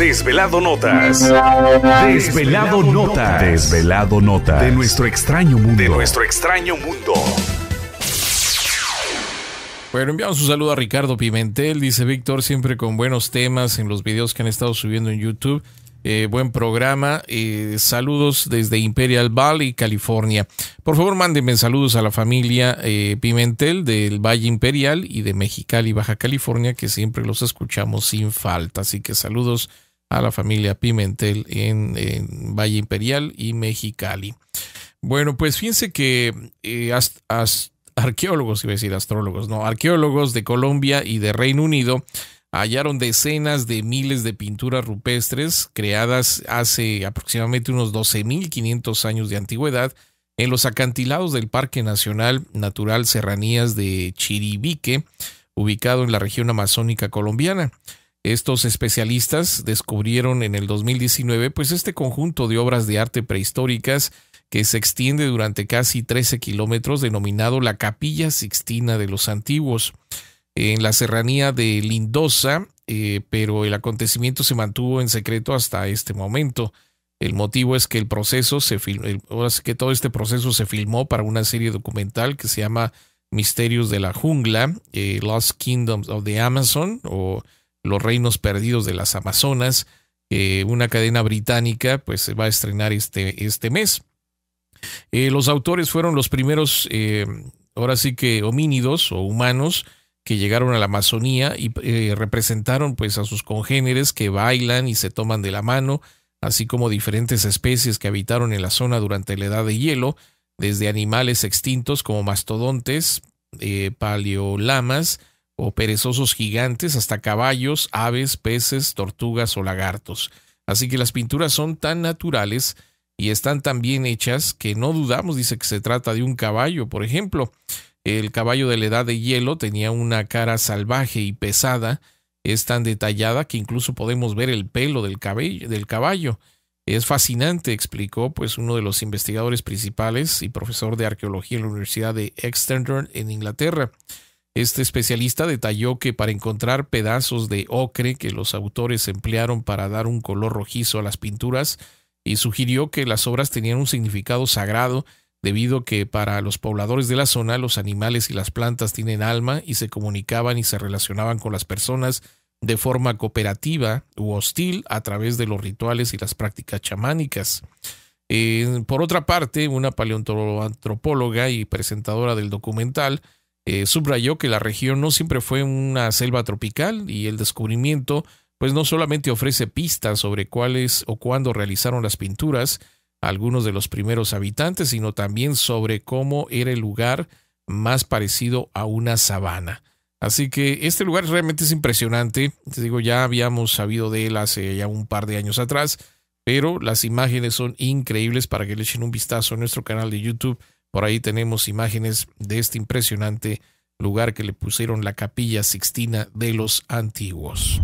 Desvelado Notas. Desvelado, Notas. Desvelado Notas. De nuestro extraño mundo. De nuestro extraño mundo. Bueno, enviamos un saludo a Ricardo Pimentel, dice Víctor, siempre con buenos temas en los videos que han estado subiendo en YouTube. Eh, buen programa. Eh, saludos desde Imperial Valley, California. Por favor, mándenme saludos a la familia eh, Pimentel del Valle Imperial y de Mexicali, Baja California, que siempre los escuchamos sin falta. Así que saludos a la familia Pimentel en, Valle Imperial y Mexicali. Bueno, pues fíjense que eh, arqueólogos, iba a decir astrólogos, no, arqueólogos de Colombia y de Reino Unido hallaron decenas de miles de pinturas rupestres creadas hace aproximadamente unos 12.500 años de antigüedad en los acantilados del Parque Nacional Natural Serranías de Chiribique, ubicado en la región amazónica colombiana. Estos especialistas descubrieron en el 2019 pues este conjunto de obras de arte prehistóricas que se extiende durante casi 13 kilómetros denominado la Capilla Sixtina de los Antiguos en la serranía de Lindosa, eh, pero el acontecimiento se mantuvo en secreto hasta este momento. El motivo es que el proceso se que todo este proceso se filmó para una serie documental que se llama Misterios de la Jungla, eh, Lost Kingdoms of the Amazon o los Reinos Perdidos de las Amazonas, una cadena británica, pues se va a estrenar este, este mes. Eh, los autores fueron los primeros, eh, ahora sí que homínidos o humanos, que llegaron a la Amazonía y eh, representaron pues a sus congéneres que bailan y se toman de la mano, así como diferentes especies que habitaron en la zona durante la edad de hielo, desde animales extintos como mastodontes, paleolamas, o perezosos gigantes hasta caballos, aves, peces, tortugas o lagartos. Así que las pinturas son tan naturales y están tan bien hechas que no dudamos, dice que se trata de un caballo, por ejemplo. El caballo de la edad de hielo tenía una cara salvaje y pesada, es tan detallada que incluso podemos ver el pelo del, cabello, del caballo. Es fascinante, explicó pues uno de los investigadores principales y profesor de arqueología en la Universidad de Exeter en Inglaterra. Este especialista detalló que para encontrar pedazos de ocre que los autores emplearon para dar un color rojizo a las pinturas, y sugirió que las obras tenían un significado sagrado debido que para los pobladores de la zona los animales y las plantas tienen alma y se comunicaban y se relacionaban con las personas de forma cooperativa u hostil a través de los rituales y las prácticas chamánicas. Eh, por otra parte, una paleontóloga y presentadora del documental eh, subrayó que la región no siempre fue una selva tropical y el descubrimiento pues no solamente ofrece pistas sobre cuáles o cuándo realizaron las pinturas algunos de los primeros habitantes, sino también sobre cómo era el lugar más parecido a una sabana. Así que este lugar realmente es impresionante. Te digo, ya habíamos sabido de él hace ya un par de años atrás, pero las imágenes son increíbles para que le echen un vistazo a nuestro canal de YouTube por ahí tenemos imágenes de este impresionante lugar que le pusieron la capilla sixtina de los antiguos.